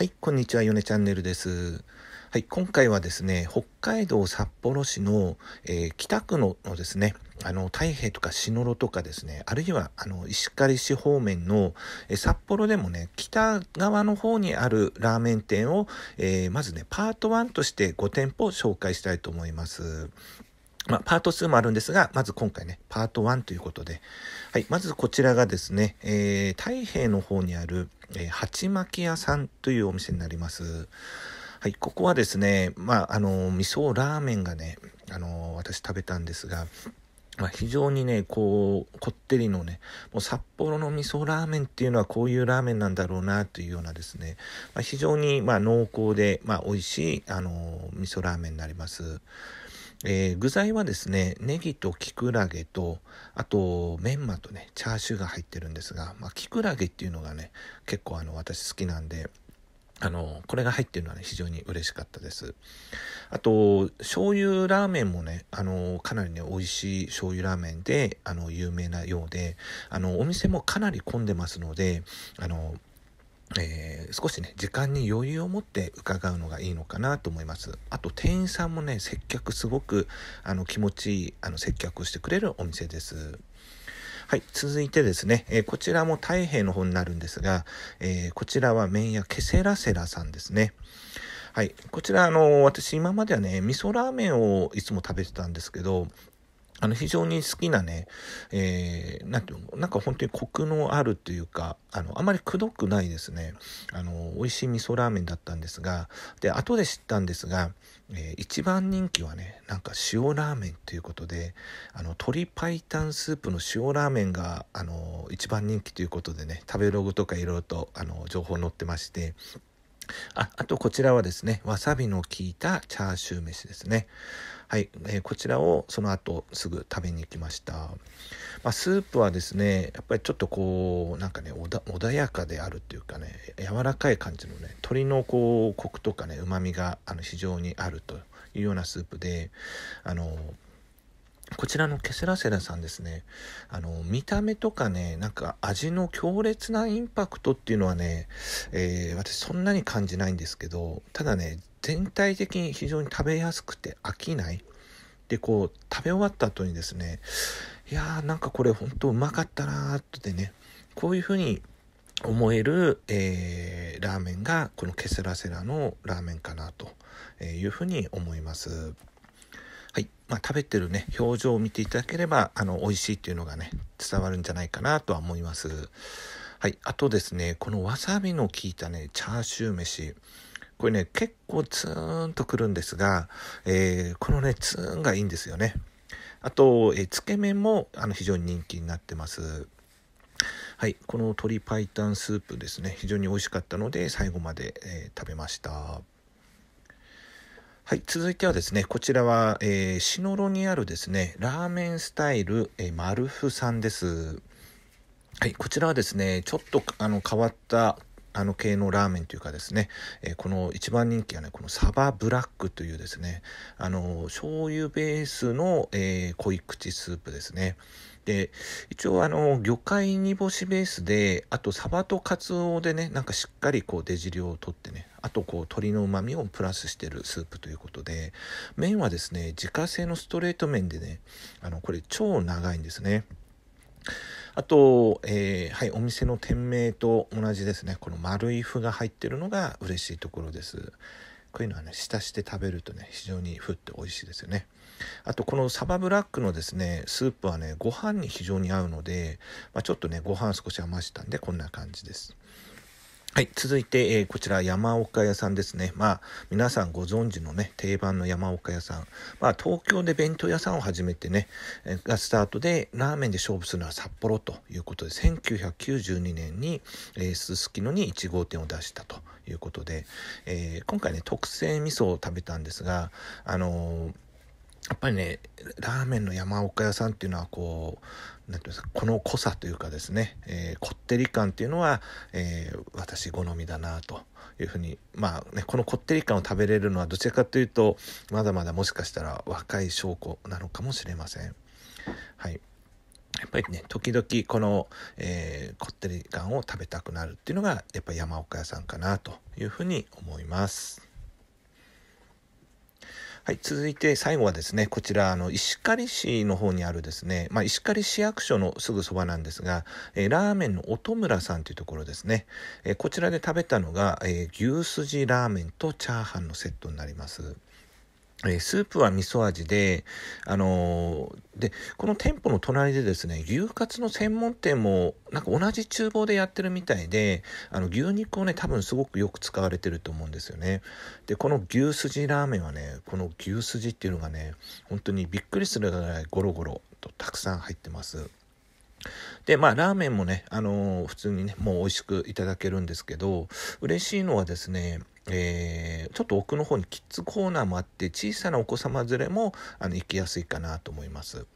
はい、こんにちは、ヨネチャンネルです。はい、今回はですね、北海道札幌市の、えー、北区のですね、あの、太平とか篠路とかですね、あるいは、あの、石狩市方面の、えー、札幌でもね、北側の方にあるラーメン店を、えー、まずね、パート1として5店舗紹介したいと思います。まあ、パート2もあるんですが、まず今回ね、パート1ということで、はい、まずこちらがですね、えー、太平の方にある、えー、鉢巻屋さんというお店になります。はい、ここはですね、まあ、あの、味噌ラーメンがね、あの、私食べたんですが、まあ、非常にね、こう、こってりのね、もう札幌の味噌ラーメンっていうのはこういうラーメンなんだろうなというようなですね、まあ、非常にま濃厚で、まあ、美味しい、あの、味噌ラーメンになります。えー、具材はですね、ネギとキクラゲと、あと、メンマとね、チャーシューが入ってるんですが、まあ、キクラゲっていうのがね、結構あの、私好きなんで、あの、これが入ってるのはね、非常に嬉しかったです。あと、醤油ラーメンもね、あの、かなりね、美味しい醤油ラーメンで、あの、有名なようで、あの、お店もかなり混んでますので、あの、えー、少しね、時間に余裕を持って伺うのがいいのかなと思います。あと、店員さんもね、接客すごく、あの、気持ちいい、あの、接客をしてくれるお店です。はい、続いてですね、えー、こちらも太平の方になるんですが、えー、こちらは麺屋ケセラセラさんですね。はい、こちら、あの、私今まではね、味噌ラーメンをいつも食べてたんですけど、あの、非常に好きなね、えー、なんていうの、なんか本当にコクのあるというか、あの、あまりくどくないですね。あの、美味しい味噌ラーメンだったんですが、で、後で知ったんですが、えー、一番人気はね、なんか塩ラーメンということで、あの、鶏白湯スープの塩ラーメンが、あの、一番人気ということでね、食べログとかいろいろと、あの、情報載ってまして、あ、あとこちらはですね、わさびの効いたチャーシュー飯ですね。はい、えー、こちらをその後すぐ食べに行きました。まあ、スープはですね、やっぱりちょっとこう、なんかね、穏やかであるっていうかね、柔らかい感じのね、鶏のこう、コクとかね、旨味があの非常にあるというようなスープで、あの、こちらのケセラセラさんですね、あの、見た目とかね、なんか味の強烈なインパクトっていうのはね、えー、私そんなに感じないんですけど、ただね、全体的に非常に食べやすくて飽きない。で、こう、食べ終わった後にですね、いやーなんかこれほんとうまかったなーってね、こういうふうに思える、えー、ラーメンが、このケセラセラのラーメンかなというふうに思います。まあ、食べてるね、表情を見ていただければ、あの、美味しいっていうのがね、伝わるんじゃないかなとは思います。はい。あとですね、このわさびの効いたね、チャーシュー飯。これね、結構ツーンとくるんですが、えー、このね、ツーンがいいんですよね。あと、えー、つけ麺もあの非常に人気になってます。はい、この鶏白湯スープですね、非常に美味しかったので、最後まで、えー、食べました。はい、続いてはですね、こちらは、えー、シノロにあるですね、ラーメンスタイル、えー、マルフさんです。はい、こちらはですね、ちょっとあの変わったあの系のラーメンというかですね、えー、この一番人気はね、このサバブラックというですね、あの、醤油ベースの、えー、濃い口スープですね。で、一応あの、魚介煮干しベースで、あとサバとカツオでね、なんかしっかりこう出汁を取ってね、あとこう鶏の旨味をプラスしてるスープということで、麺はですね、自家製のストレート麺でね、あの、これ超長いんですね。あと、えー、はい、お店の店名と同じですね。この丸い符が入ってるのが嬉しいところです。こういうのはね、浸して食べるとね、非常にふって美味しいですよね。あと、このサバブラックのですね、スープはね、ご飯に非常に合うので、まあ、ちょっとね、ご飯少し余したんで、こんな感じです。はい、続いて、えー、こちら山岡屋さんですね。まあ、皆さんご存知のね、定番の山岡屋さん。まあ、東京で弁当屋さんを始めてね、えー、がスタートで、ラーメンで勝負するのは札幌ということで、1992年に、えー、すすきのに1号店を出したということで、えー、今回ね、特製味噌を食べたんですが、あのーやっぱりねラーメンの山岡屋さんっていうのはこうなんていうんですかこの濃さというかですね、えー、こってり感っていうのは、えー、私好みだなというふうにまあねこのこってり感を食べれるのはどちらかというとまだまだもしかしたら若い証拠なのかもしれません。はいやっぱりね時々この、えー、こってり感を食べたくなるっていうのがやっぱ山岡屋さんかなというふうに思います。はい、続いて最後はですね、こちら、あの、石狩市の方にあるですね、まあ、石狩市役所のすぐそばなんですが、えー、ラーメンの音村さんというところですね。えー、こちらで食べたのが、えー、牛すじラーメンとチャーハンのセットになります。えスープは味噌味で、あのー、で、この店舗の隣でですね、牛カツの専門店も、なんか同じ厨房でやってるみたいで、あの、牛肉をね、多分すごくよく使われてると思うんですよね。で、この牛すじラーメンはね、この牛すじっていうのがね、本当にびっくりするぐらいゴロゴロとたくさん入ってます。で、まあ、ラーメンもね、あのー、普通にね、もう美味しくいただけるんですけど、嬉しいのはですね、えー、ちょっと奥の方にキッズコーナーもあって、小さなお子様連れも、あの、行きやすいかなと思います。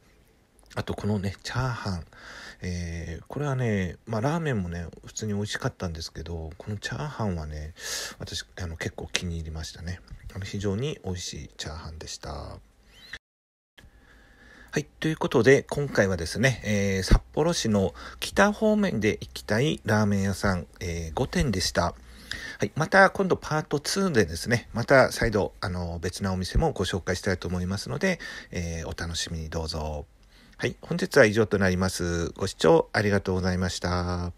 あと、このね、チャーハン。えー、これはね、まあ、ラーメンもね、普通に美味しかったんですけど、このチャーハンはね、私、あの、結構気に入りましたね。あの、非常に美味しいチャーハンでした。はい。ということで、今回はですね、えー、札幌市の北方面で行きたいラーメン屋さん、えー、5点でした。はい。また今度パート2でですね、また再度、あの、別なお店もご紹介したいと思いますので、えー、お楽しみにどうぞ。はい。本日は以上となります。ご視聴ありがとうございました。